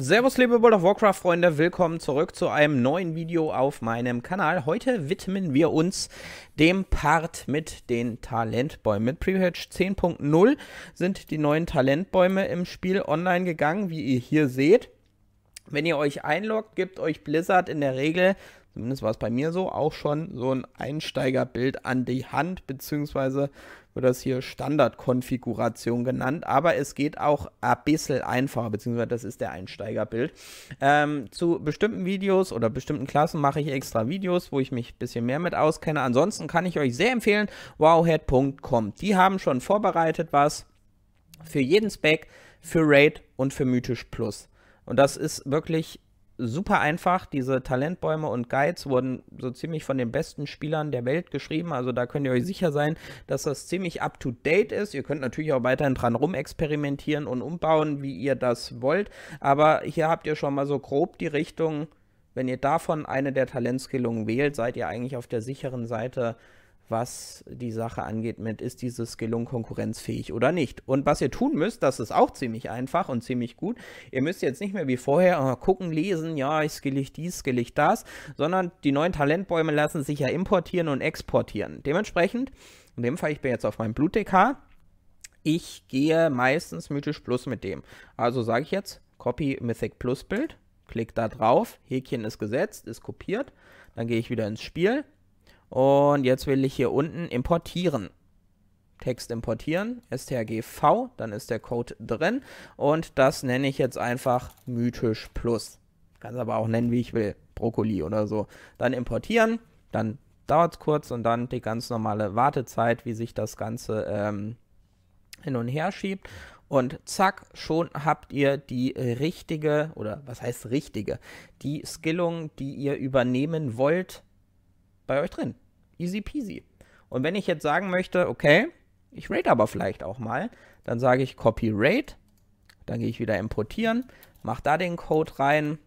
Servus liebe World of Warcraft Freunde, willkommen zurück zu einem neuen Video auf meinem Kanal. Heute widmen wir uns dem Part mit den Talentbäumen. Mit Prepatch 10.0 sind die neuen Talentbäume im Spiel online gegangen, wie ihr hier seht. Wenn ihr euch einloggt, gibt euch Blizzard in der Regel, zumindest war es bei mir so, auch schon so ein Einsteigerbild an die Hand, beziehungsweise wird das hier Standardkonfiguration genannt, aber es geht auch ein bisschen einfacher, beziehungsweise das ist der Einsteigerbild. Ähm, zu bestimmten Videos oder bestimmten Klassen mache ich extra Videos, wo ich mich ein bisschen mehr mit auskenne. Ansonsten kann ich euch sehr empfehlen, wowhead.com. Die haben schon vorbereitet was für jeden Spec, für Raid und für Mythisch Plus. Und das ist wirklich super einfach. Diese Talentbäume und Guides wurden so ziemlich von den besten Spielern der Welt geschrieben. Also da könnt ihr euch sicher sein, dass das ziemlich up-to-date ist. Ihr könnt natürlich auch weiterhin dran rumexperimentieren und umbauen, wie ihr das wollt. Aber hier habt ihr schon mal so grob die Richtung. Wenn ihr davon eine der Talentskillungen wählt, seid ihr eigentlich auf der sicheren Seite was die Sache angeht mit, ist diese Skillung konkurrenzfähig oder nicht. Und was ihr tun müsst, das ist auch ziemlich einfach und ziemlich gut. Ihr müsst jetzt nicht mehr wie vorher oh, gucken, lesen, ja, ich skill ich dies, skill ich das, sondern die neuen Talentbäume lassen sich ja importieren und exportieren. Dementsprechend, in dem Fall, ich bin jetzt auf meinem Blut-DK, ich gehe meistens mythisch plus mit dem. Also sage ich jetzt, Copy Mythic Plus Bild, klick da drauf, Häkchen ist gesetzt, ist kopiert, dann gehe ich wieder ins Spiel, und jetzt will ich hier unten importieren. Text importieren, strgv, dann ist der Code drin und das nenne ich jetzt einfach mythisch plus. Kann es aber auch nennen, wie ich will, Brokkoli oder so. Dann importieren, dann dauert es kurz und dann die ganz normale Wartezeit, wie sich das Ganze ähm, hin und her schiebt. Und zack, schon habt ihr die richtige, oder was heißt richtige, die Skillung, die ihr übernehmen wollt, bei euch drin. Easy peasy. Und wenn ich jetzt sagen möchte, okay, ich rate aber vielleicht auch mal, dann sage ich Copy Rate, dann gehe ich wieder importieren, mache da den Code rein,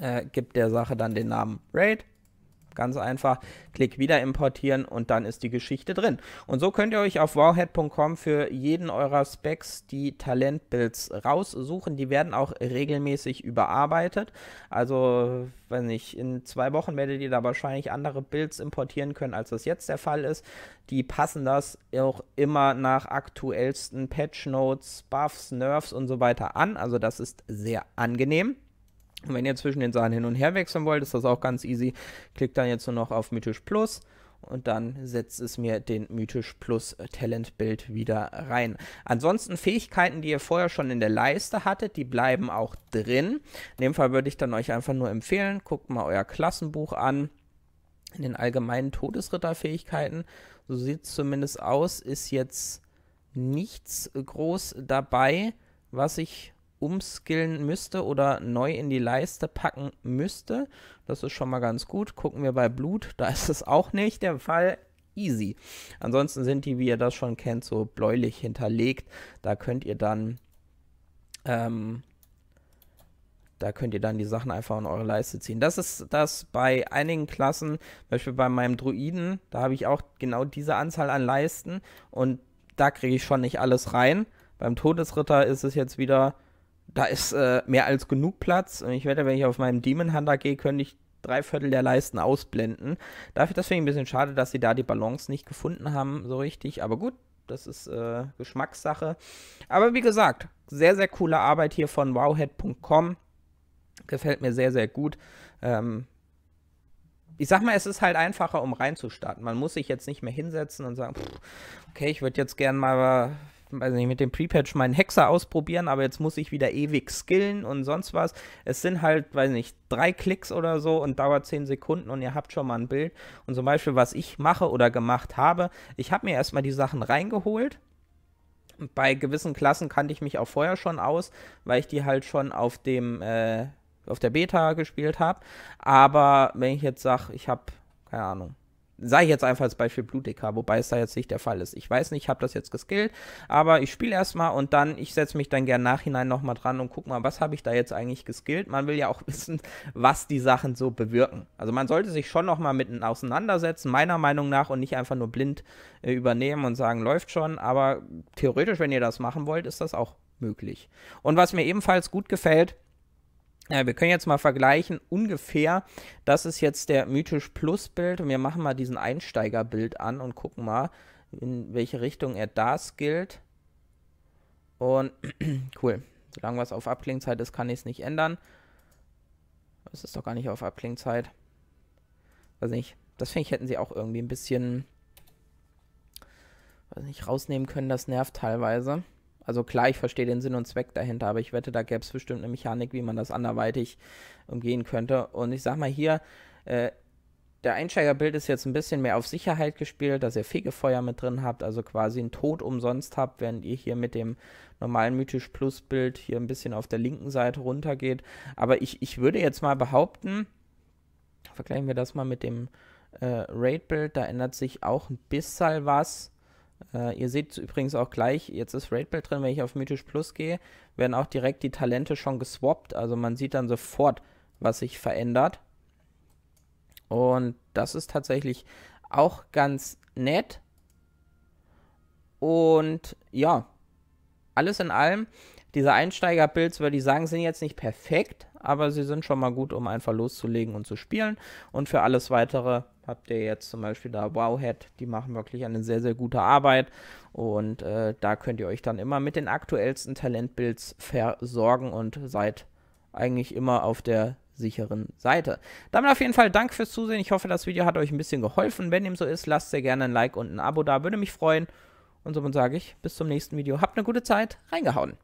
äh, gibt der Sache dann den Namen Rate Ganz einfach. Klick wieder importieren und dann ist die Geschichte drin. Und so könnt ihr euch auf wowhead.com für jeden eurer Specs die Talentbuilds raussuchen. Die werden auch regelmäßig überarbeitet. Also, wenn ich in zwei Wochen werdet ihr da wahrscheinlich andere Builds importieren können, als das jetzt der Fall ist. Die passen das auch immer nach aktuellsten Patch Notes, Buffs, Nerfs und so weiter an. Also, das ist sehr angenehm. Und wenn ihr zwischen den Sachen hin und her wechseln wollt, ist das auch ganz easy. Klickt dann jetzt nur noch auf Mythisch Plus und dann setzt es mir den Mythisch Plus Talentbild wieder rein. Ansonsten Fähigkeiten, die ihr vorher schon in der Leiste hattet, die bleiben auch drin. In dem Fall würde ich dann euch einfach nur empfehlen, guckt mal euer Klassenbuch an. In den allgemeinen Todesritterfähigkeiten, so sieht es zumindest aus, ist jetzt nichts groß dabei, was ich umskillen müsste oder neu in die Leiste packen müsste. Das ist schon mal ganz gut. Gucken wir bei Blut, da ist es auch nicht der Fall. Easy. Ansonsten sind die, wie ihr das schon kennt, so bläulich hinterlegt. Da könnt ihr dann, ähm, da könnt ihr dann die Sachen einfach in eure Leiste ziehen. Das ist das bei einigen Klassen, zum Beispiel bei meinem Druiden, da habe ich auch genau diese Anzahl an Leisten und da kriege ich schon nicht alles rein. Beim Todesritter ist es jetzt wieder, da ist äh, mehr als genug Platz. Und ich wette, wenn ich auf meinem Demon Hunter gehe, könnte ich drei Viertel der Leisten ausblenden. Dafür, das ein bisschen schade, dass sie da die Balance nicht gefunden haben, so richtig. Aber gut, das ist äh, Geschmackssache. Aber wie gesagt, sehr, sehr coole Arbeit hier von wowhead.com. Gefällt mir sehr, sehr gut. Ähm, ich sag mal, es ist halt einfacher, um reinzustarten. Man muss sich jetzt nicht mehr hinsetzen und sagen, pff, okay, ich würde jetzt gern mal weiß nicht, mit dem Pre-Patch meinen Hexer ausprobieren, aber jetzt muss ich wieder ewig skillen und sonst was. Es sind halt, weiß nicht, drei Klicks oder so und dauert zehn Sekunden und ihr habt schon mal ein Bild. Und zum Beispiel, was ich mache oder gemacht habe, ich habe mir erstmal die Sachen reingeholt. Bei gewissen Klassen kannte ich mich auch vorher schon aus, weil ich die halt schon auf dem, äh, auf der Beta gespielt habe. Aber wenn ich jetzt sage, ich habe, keine Ahnung, sage ich jetzt einfach als Beispiel Blutdk, wobei es da jetzt nicht der Fall ist. Ich weiß nicht, ich habe das jetzt geskillt, aber ich spiele erstmal und dann, ich setze mich dann gern nachhinein nochmal dran und guck mal, was habe ich da jetzt eigentlich geskillt. Man will ja auch wissen, was die Sachen so bewirken. Also man sollte sich schon nochmal mitten auseinandersetzen, meiner Meinung nach, und nicht einfach nur blind äh, übernehmen und sagen, läuft schon, aber theoretisch, wenn ihr das machen wollt, ist das auch möglich. Und was mir ebenfalls gut gefällt, wir können jetzt mal vergleichen, ungefähr, das ist jetzt der Mythisch Plus Bild und wir machen mal diesen Einsteigerbild an und gucken mal, in welche Richtung er da skillt. Und cool, solange was auf Abklingzeit ist, kann ich es nicht ändern. Es ist doch gar nicht auf Abklingzeit. Weiß nicht, das finde ich, hätten sie auch irgendwie ein bisschen, weiß nicht, rausnehmen können, das nervt teilweise. Also klar, ich verstehe den Sinn und Zweck dahinter, aber ich wette, da gäbe es bestimmt eine Mechanik, wie man das anderweitig umgehen könnte. Und ich sag mal hier, äh, der Einsteigerbild ist jetzt ein bisschen mehr auf Sicherheit gespielt, dass ihr Fegefeuer mit drin habt, also quasi einen Tod umsonst habt, während ihr hier mit dem normalen Mythisch Plus Bild hier ein bisschen auf der linken Seite runtergeht. Aber ich, ich würde jetzt mal behaupten, vergleichen wir das mal mit dem äh, Raid-Bild, da ändert sich auch ein bisschen was. Uh, ihr seht übrigens auch gleich, jetzt ist Raid Belt drin, wenn ich auf Mythisch Plus gehe, werden auch direkt die Talente schon geswappt. Also man sieht dann sofort, was sich verändert. Und das ist tatsächlich auch ganz nett. Und ja, alles in allem diese Einsteiger-Builds, würde ich sagen, sind jetzt nicht perfekt, aber sie sind schon mal gut, um einfach loszulegen und zu spielen. Und für alles weitere habt ihr jetzt zum Beispiel da Wowhead, die machen wirklich eine sehr, sehr gute Arbeit. Und äh, da könnt ihr euch dann immer mit den aktuellsten Talent-Builds versorgen und seid eigentlich immer auf der sicheren Seite. Damit auf jeden Fall Dank fürs Zusehen. Ich hoffe, das Video hat euch ein bisschen geholfen. Wenn dem so ist, lasst sehr gerne ein Like und ein Abo da. Würde mich freuen. Und somit sage ich, bis zum nächsten Video. Habt eine gute Zeit. Reingehauen.